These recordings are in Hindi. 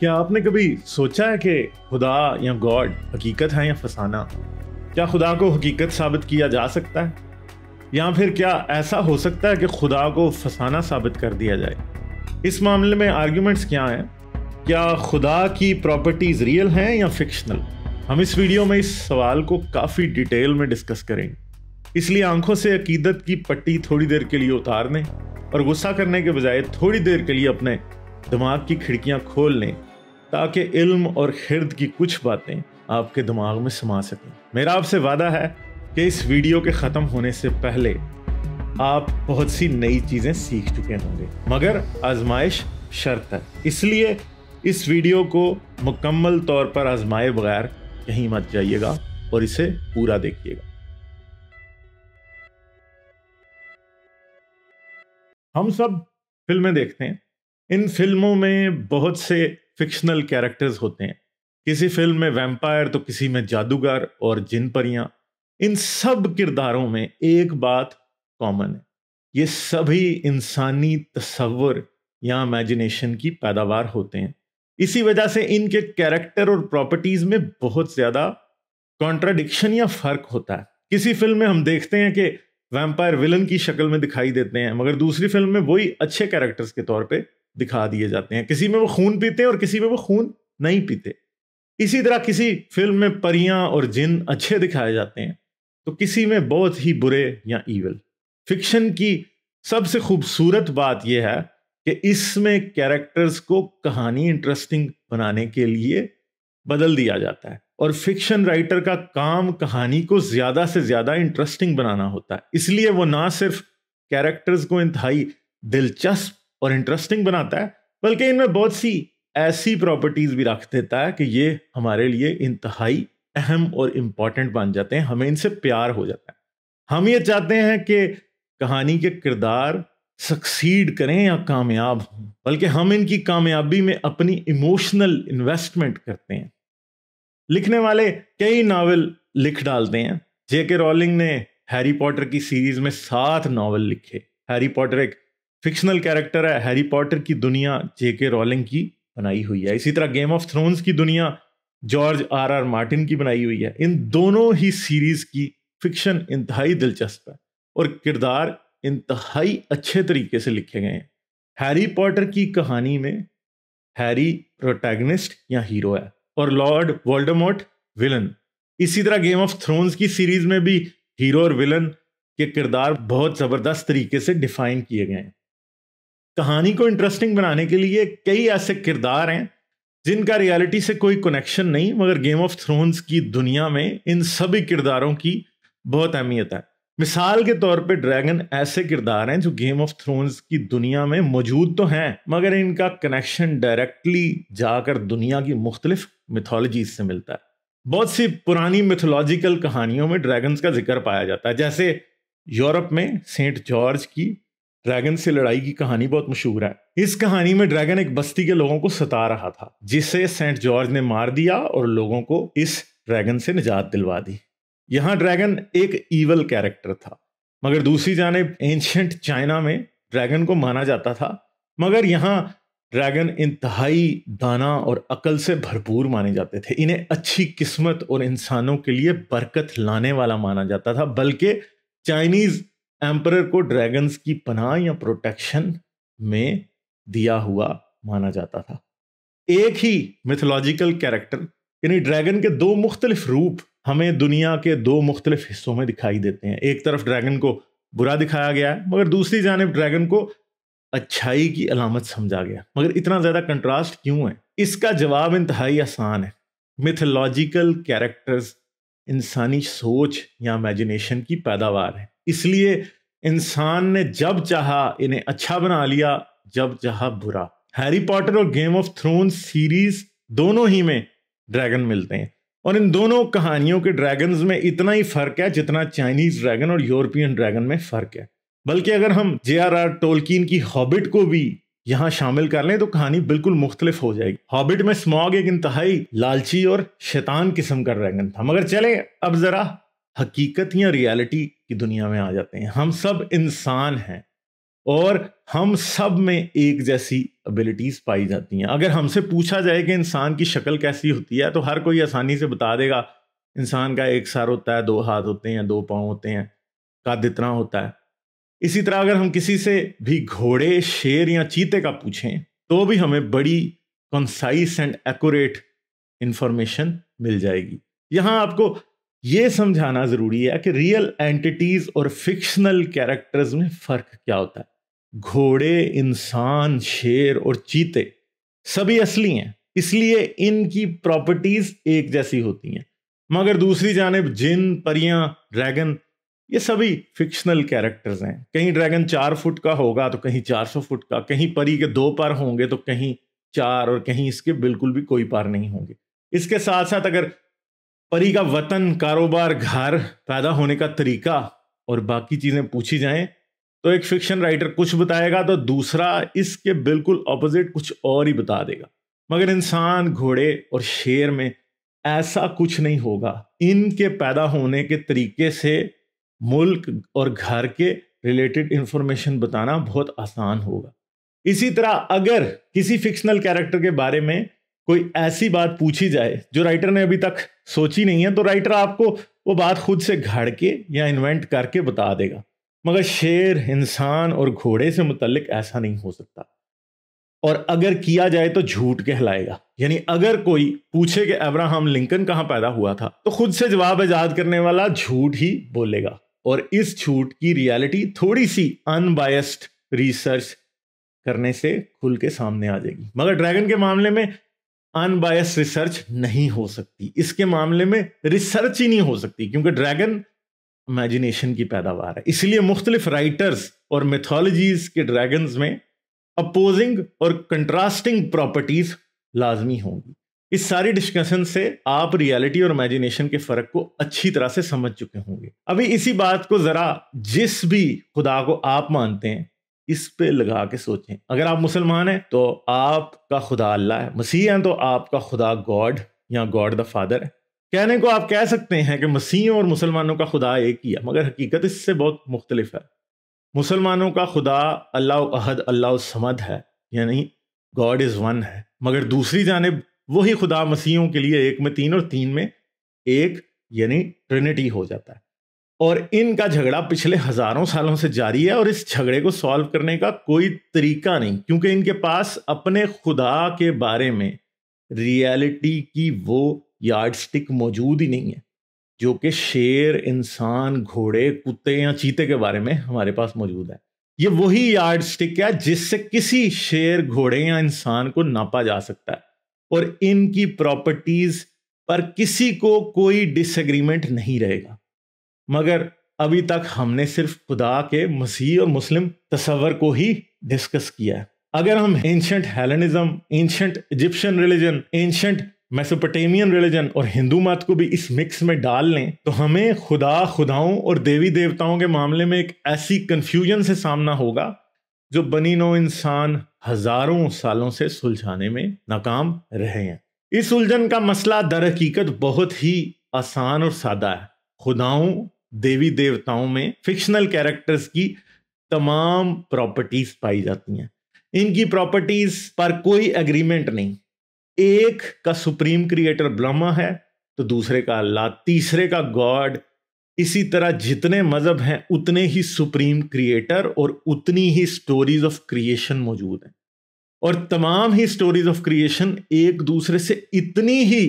क्या आपने कभी सोचा है कि खुदा या गॉड हकीकत है या फसाना क्या खुदा को हकीकत साबित किया जा सकता है या फिर क्या ऐसा हो सकता है कि खुदा को फसाना साबित कर दिया जाए इस मामले में आर्ग्यूमेंट्स क्या हैं क्या खुदा की प्रॉपर्टीज़ रियल हैं या फिक्शनल हम इस वीडियो में इस सवाल को काफ़ी डिटेल में डिस्कस करेंगे इसलिए आंखों से अकीदत की पट्टी थोड़ी देर के लिए उतारने और गुस्सा करने के बजाय थोड़ी देर के लिए अपने दिमाग की खिड़कियां खोल लें ताकि इल्म और हिरद की कुछ बातें आपके दिमाग में समा सकें मेरा आपसे वादा है कि इस वीडियो के ख़त्म होने से पहले आप बहुत सी नई चीज़ें सीख चुके होंगे मगर आजमाइश शर्त है इसलिए इस वीडियो को मुकम्मल तौर पर आजमाए बगैर कहीं मत जाइएगा और इसे पूरा देखिएगा हम सब फिल्में देखते हैं इन फिल्मों में बहुत से फिक्शनल कैरेक्टर्स होते हैं किसी फिल्म में वैम्पायर तो किसी में जादूगर और जिन परियां इन सब किरदारों में एक बात कॉमन है ये सभी इंसानी तस्वर या इमेजिनेशन की पैदावार होते हैं इसी वजह से इनके कैरेक्टर और प्रॉपर्टीज में बहुत ज़्यादा कॉन्ट्राडिक्शन या फर्क होता है किसी फिल्म में हम देखते हैं कि वैम्पायर विलन की शक्ल में दिखाई देते हैं मगर दूसरी फिल्म में वही अच्छे कैरेक्टर्स के तौर पर दिखा दिए जाते हैं किसी में वो खून पीते हैं और किसी में वो खून नहीं पीते इसी तरह किसी फिल्म में परियां और जिन अच्छे दिखाए जाते हैं तो किसी में बहुत ही बुरे या ईवल फिक्शन की सबसे खूबसूरत बात यह है कि इसमें कैरेक्टर्स को कहानी इंटरेस्टिंग बनाने के लिए बदल दिया जाता है और फिक्शन राइटर का काम कहानी को ज़्यादा से ज़्यादा इंटरेस्टिंग बनाना होता है इसलिए वो ना सिर्फ कैरेक्टर्स को इंतहाई दिलचस्प और इंटरेस्टिंग बनाता है बल्कि इनमें बहुत सी ऐसी प्रॉपर्टीज भी रख देता है कि ये हमारे लिए इंतहाई अहम और इम्पॉर्टेंट बन जाते हैं हमें इनसे प्यार हो जाता है हम ये चाहते हैं कि कहानी के किरदार सक्सीड करें या कामयाब हों बल्कि हम इनकी कामयाबी में अपनी इमोशनल इन्वेस्टमेंट करते हैं लिखने वाले कई नावल लिख डालते हैं जेके रॉलिंग ने हैरी पॉटर की सीरीज में सात नावल लिखे हैरी पॉटर एक फिक्शनल कैरेक्टर है हैरी पॉटर की दुनिया जेके रॉलिंग की बनाई हुई है इसी तरह गेम ऑफ थ्रोन्स की दुनिया जॉर्ज आर आर मार्टिन की बनाई हुई है इन दोनों ही सीरीज की फिक्शन इंतहाई दिलचस्प है और किरदार इंतहाई अच्छे तरीके से लिखे गए हैं हैरी पॉटर की कहानी में हैरी प्रोटैगनिस्ट या हीरो है और लॉर्ड वोल्डेमोट विलन इसी तरह गेम ऑफ थ्रोन्स की सीरीज में भी हीरो और विलन के किरदार बहुत ज़बरदस्त तरीके से डिफाइन किए गए हैं कहानी को इंटरेस्टिंग बनाने के लिए कई ऐसे किरदार हैं जिनका रियलिटी से कोई कनेक्शन नहीं मगर गेम ऑफ थ्रोन्स की दुनिया में इन सभी किरदारों की बहुत अहमियत है मिसाल के तौर पे ड्रैगन ऐसे किरदार हैं जो गेम ऑफ थ्रोन्स की दुनिया में मौजूद तो हैं मगर इनका कनेक्शन डायरेक्टली जाकर दुनिया की मुख्तलिफ मिथोलॉजीज से मिलता है बहुत सी पुरानी मिथोलॉजिकल कहानियों में ड्रैगन्स का जिक्र पाया जाता है जैसे यूरोप में सेंट जॉर्ज की ड्रैगन से लड़ाई की कहानी बहुत मशहूर है इस कहानी में ड्रैगन एक बस्ती के लोगों को सता रहा था जिसे सेंट जॉर्ज ने मार दिया और लोगों को इस ड्रैगन से निजात दिलवा दी यहाँ ड्रैगन एक ईवल कैरेक्टर था मगर दूसरी जानब एंशंट चाइना में ड्रैगन को माना जाता था मगर यहाँ ड्रैगन इंतहाई दाना और अकल से भरपूर माने जाते थे इन्हें अच्छी किस्मत और इंसानों के लिए बरकत लाने वाला माना जाता था बल्कि चाइनीज एम्पर को ड्रैगन्स की पनाह या प्रोटेक्शन में दिया हुआ माना जाता था एक ही मिथोलॉजिकल कैरेक्टर यानी ड्रैगन के दो मुख्तलिफ रूप हमें दुनिया के दो मुख्तलिफ हिस्सों में दिखाई देते हैं एक तरफ ड्रैगन को बुरा दिखाया गया है मगर दूसरी जानब ड्रैगन को अच्छाई की अलामत समझा गया मगर इतना ज़्यादा कंट्रास्ट क्यों है इसका जवाब इंतहाई आसान है मिथोलॉजिकल कैरेक्टर्स इंसानी सोच या इमेजिनेशन की पैदावार है इसलिए इंसान ने जब चाहा इन्हें अच्छा बना लिया जब चाहा बुरा हैरी पॉटर और गेम ऑफ थ्रोन सीरीज दोनों ही में ड्रैगन मिलते हैं और इन दोनों कहानियों के ड्रैगन में इतना ही फर्क है जितना चाइनीज ड्रैगन और यूरोपियन ड्रैगन में फर्क है बल्कि अगर हम जे आर आर टोल्किन की हॉबिट को भी यहाँ शामिल कर लें तो कहानी बिल्कुल मुख्तलिफ हो जाएगी हॉबिट में स्मॉग एक इंतहाई लालची और शैतान किस्म का ड्रैगन था मगर चले अब जरा हकीकत या रियलिटी की दुनिया में आ जाते हैं हम सब इंसान हैं और हम सब में एक जैसी एबिलिटीज पाई जाती हैं अगर हमसे पूछा जाए कि इंसान की शक्ल कैसी होती है तो हर कोई आसानी से बता देगा इंसान का एक सर होता है दो हाथ होते हैं दो पाँव होते हैं कद इतना होता है इसी तरह अगर हम किसी से भी घोड़े शेर या चीते का पूछें तो भी हमें बड़ी कंसाइस एंड एक्यूरेट इंफॉर्मेशन मिल जाएगी यहाँ आपको ये समझाना ज़रूरी है कि रियल एंटिटीज़ और फिक्शनल कैरेक्टर्स में फ़र्क क्या होता है घोड़े इंसान शेर और चीते सभी असली हैं इसलिए इनकी प्रॉपर्टीज़ एक जैसी होती हैं मगर दूसरी जानब जिन परियां ड्रैगन ये सभी फिक्शनल कैरेक्टर्स हैं कहीं ड्रैगन चार फुट का होगा तो कहीं चार सौ फुट का कहीं परी के दो पर होंगे तो कहीं चार और कहीं इसके बिल्कुल भी कोई पार नहीं होंगे इसके साथ साथ अगर परी का वतन कारोबार घर पैदा होने का तरीका और बाकी चीज़ें पूछी जाएं तो एक फिक्शन राइटर कुछ बताएगा तो दूसरा इसके बिल्कुल ऑपोजिट कुछ और ही बता देगा मगर इंसान घोड़े और शेर में ऐसा कुछ नहीं होगा इनके पैदा होने के तरीके से मुल्क और घर के रिलेटेड इंफॉर्मेशन बताना बहुत आसान होगा इसी तरह अगर किसी फिक्शनल कैरेक्टर के बारे में कोई ऐसी बात पूछी जाए जो राइटर ने अभी तक सोची नहीं है तो राइटर आपको वो बात खुद से घड़ के या इन्वेंट करके बता देगा मगर शेर इंसान और घोड़े से मुतलक ऐसा नहीं हो सकता और अगर किया जाए तो झूठ कहलाएगा यानी अगर कोई पूछे कि अब्राहम लिंकन कहाँ पैदा हुआ था तो खुद से जवाब आजाद करने वाला झूठ ही बोलेगा और इस झूठ की रियलिटी थोड़ी सी अनबायस्ड रिसर्च करने से खुल के सामने आ जाएगी मगर ड्रैगन के मामले में अनबायस रिसर्च नहीं हो सकती इसके मामले में रिसर्च ही नहीं हो सकती क्योंकि ड्रैगन इमेजिनेशन की पैदावार है इसलिए मुख्तलिफ राइटर्स और मिथोलॉजीज के ड्रैगन में अपोजिंग और कंट्रास्टिंग प्रॉपर्टीज लाजमी होंगी इस सारी डिस्कशन से आप रियलिटी और इमेजिनेशन के फर्क को अच्छी तरह से समझ चुके होंगे अभी इसी बात को जरा जिस भी खुदा को आप मानते हैं इस पे लगा के सोचें अगर आप मुसलमान हैं तो आपका खुदा अल्लाह है मसीह हैं तो आपका खुदा गॉड या गॉड द फादर है कहने को आप कह सकते हैं कि मसीहों और मुसलमानों का खुदा एक ही है मगर हकीकत इससे बहुत मुख्तलिफ है मुसलमानों का खुदा अल्लाह अहद अल्लाह समद है यानी गॉड इज़ वन है मगर दूसरी जानब वही खुदा मसीहों के लिए एक में तीन और तीन में एक यानी ट्रिनिटी हो जाता है और इनका झगड़ा पिछले हजारों सालों से जारी है और इस झगड़े को सॉल्व करने का कोई तरीका नहीं क्योंकि इनके पास अपने खुदा के बारे में रियलिटी की वो यार्डस्टिक मौजूद ही नहीं है जो कि शेर इंसान घोड़े कुत्ते या चीते के बारे में हमारे पास मौजूद है ये वही यार्डस्टिक है जिससे किसी शेर घोड़े या इंसान को नापा जा सकता है और इनकी प्रॉपर्टीज पर किसी को कोई डिसएग्रीमेंट नहीं रहेगा मगर अभी तक हमने सिर्फ खुदा के मसीह और मुस्लिम तस्वर को ही डिस्कस किया है अगर हम ancient Hellenism ancient Egyptian religion ancient Mesopotamian religion और हिंदू मत को भी इस मिक्स में डाल लें तो हमें खुदा खुदाओं और देवी देवताओं के मामले में एक ऐसी कन्फ्यूजन से सामना होगा जो बनी नो इंसान हजारों सालों से सुलझाने में नाकाम रहे हैं इस उलझन का मसला दर हकीकत बहुत ही आसान और सादा है खुदाओं देवी देवताओं में फिक्शनल कैरेक्टर्स की तमाम प्रॉपर्टीज पाई जाती हैं इनकी प्रॉपर्टीज पर कोई एग्रीमेंट नहीं एक का सुप्रीम क्रिएटर ब्रह्मा है तो दूसरे का अल्लाह तीसरे का गॉड इसी तरह जितने मजहब हैं उतने ही सुप्रीम क्रिएटर और उतनी ही स्टोरीज ऑफ क्रिएशन मौजूद हैं और तमाम ही स्टोरीज ऑफ क्रिएशन एक दूसरे से इतनी ही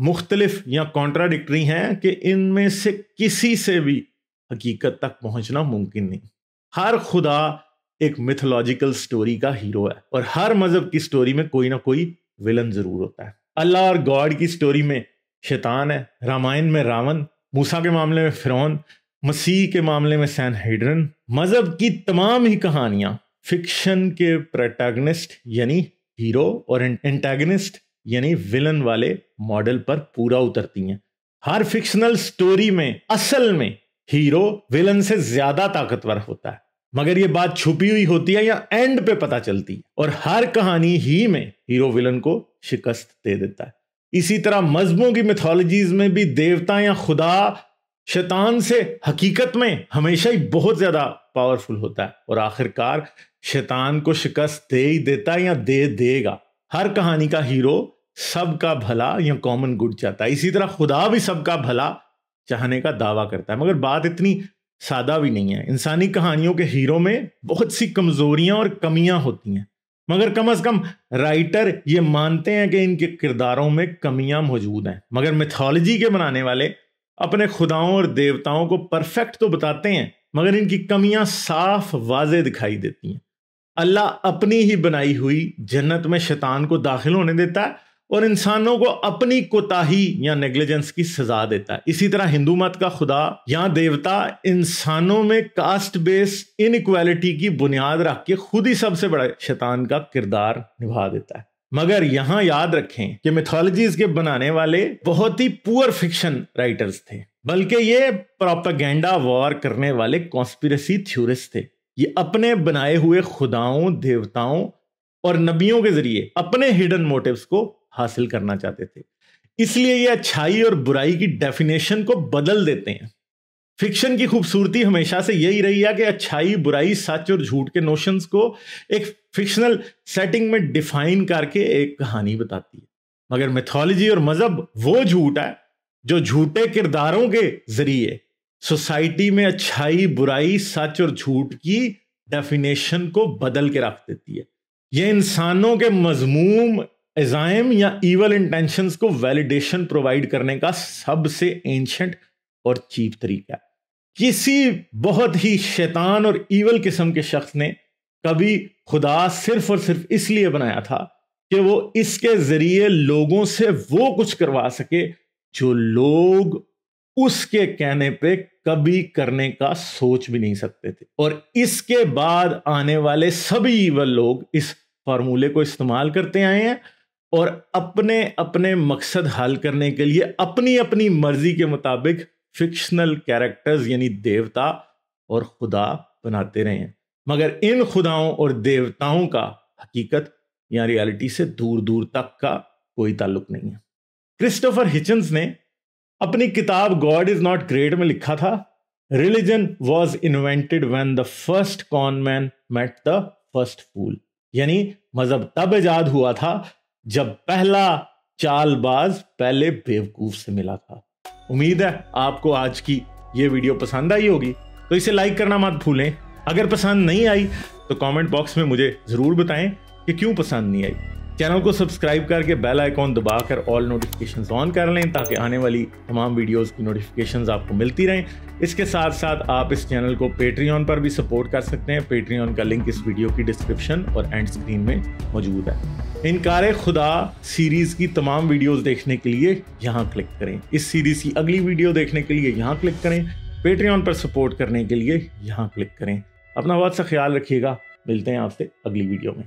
मुख्तलिफ या कॉन्ट्राडिक्ट्री हैं कि इनमें से किसी से भी हकीकत तक पहुंचना मुमकिन नहीं हर खुदा एक मिथोलॉजिकल स्टोरी का हीरो है और हर मजहब की स्टोरी में कोई ना कोई विलन जरूर होता है अल्लाह और गॉड की स्टोरी में शैतान है रामायण में रावण मूसा के मामले में फिरौन मसीह के मामले में सैन हेडरन मजहब की तमाम ही कहानियां फिक्शन के प्रोटैगनिस्ट यानी हीरो और एंटेगनिस्ट यानी विलन वाले मॉडल पर पूरा उतरती हैं हर फिक्शनल स्टोरी में असल में हीरो विलन से ज्यादा ताकतवर होता है मगर ये बात छुपी हुई होती है या एंड पे पता चलती है और हर कहानी ही में हीरो विलन को शिकस्त दे देता है इसी तरह मजमों की मिथोलॉजीज में भी देवता या खुदा शैतान से हकीकत में हमेशा ही बहुत ज्यादा पावरफुल होता है और आखिरकार शैतान को शिकस्त दे ही देता है या दे देगा हर कहानी का हीरो सबका भला या कॉमन गुड चाहता है इसी तरह खुदा भी सबका भला चाहने का दावा करता है मगर बात इतनी सादा भी नहीं है इंसानी कहानियों के हीरो में बहुत सी कमजोरियां और कमियां होती हैं मगर कम अज़ कम राइटर ये मानते हैं कि इनके किरदारों में कमियां मौजूद हैं मगर मिथोलॉजी के बनाने वाले अपने खुदाओं और देवताओं को परफेक्ट तो बताते हैं मगर इनकी कमियां साफ वाजे दिखाई देती हैं अल्लाह अपनी ही बनाई हुई जन्नत में शैतान को दाखिल होने देता है और इंसानों को अपनी कोताही या नेग्लिजेंस की सजा देता है इसी तरह हिंदू मत का खुदा या देवता इंसानों में कास्ट बेस इनक्वालिटी की बुनियाद रख के खुद ही सबसे बड़ा शैतान का किरदार निभा देता है मगर यहां याद रखें कि मिथोलॉजीज के बनाने वाले बहुत ही पुअर फिक्शन राइटर्स थे बल्कि ये प्रोपागेंडा वॉर करने वाले कॉन्स्पिरसी थ्योरिस्ट थे ये अपने बनाए हुए खुदाओं देवताओं और नबियों के जरिए अपने हिडन मोटिव्स को हासिल करना चाहते थे इसलिए ये अच्छाई और बुराई की डेफिनेशन को बदल देते हैं फिक्शन की खूबसूरती हमेशा से यही रही है कि अच्छाई बुराई सच और झूठ के नोशंस को एक फिक्शनल सेटिंग में डिफाइन करके एक कहानी बताती है मगर मिथोलॉजी और मजहब वो झूठ है जो झूठे किरदारों के जरिए सोसाइटी में अच्छाई बुराई सच और झूठ की डेफिनेशन को बदल के रख देती है यह इंसानों के मजमूम एजाइम या इवल इंटेंशन को वैलिडेशन प्रोवाइड करने का सबसे एंशंट और चीप तरीका है किसी बहुत ही शैतान और ईवल किस्म के शख्स ने कभी खुदा सिर्फ और सिर्फ इसलिए बनाया था कि वो इसके जरिए लोगों से वो कुछ करवा सके जो लोग उसके कहने पे कभी करने का सोच भी नहीं सकते थे और इसके बाद आने वाले सभी व लोग इस फॉर्मूले को इस्तेमाल करते आए हैं और अपने अपने मकसद हल करने के लिए अपनी अपनी मर्जी के मुताबिक फिक्शनल कैरेक्टर्स यानी देवता और खुदा बनाते रहे हैं मगर इन खुदाओं और देवताओं का हकीकत या रियलिटी से दूर दूर तक का कोई ताल्लुक नहीं है क्रिस्टोफर हिचन्स ने अपनी किताब गॉड इज नॉट ग्रेट में लिखा था religion was invented when the first con man met the first fool यानी मजहब तब ईजाद हुआ था जब पहला चालबाज पहले बेवकूफ से मिला था उम्मीद है आपको आज की ये वीडियो पसंद आई होगी तो इसे लाइक करना मत भूलें अगर पसंद नहीं आई तो कमेंट बॉक्स में मुझे ज़रूर बताएं कि क्यों पसंद नहीं आई चैनल को सब्सक्राइब करके बेल आइकॉन दबाकर ऑल नोटिफिकेशंस ऑन कर लें ताकि आने वाली तमाम वीडियोस की नोटिफिकेशंस आपको मिलती रहें इसके साथ साथ आप इस चैनल को पेट्रीऑन पर भी सपोर्ट कर सकते हैं पेट्रीऑन का लिंक इस वीडियो की डिस्क्रिप्शन और एंड स्क्रीन में मौजूद है इनकार खुदा सीरीज़ की तमाम वीडियोज़ देखने के लिए यहाँ क्लिक करें इस सीरीज़ की अगली वीडियो देखने के लिए यहाँ क्लिक करें पेट्रीऑन पर सपोर्ट करने के लिए यहाँ क्लिक करें अपना बहुत सा ख्याल रखिएगा मिलते हैं आपसे अगली वीडियो में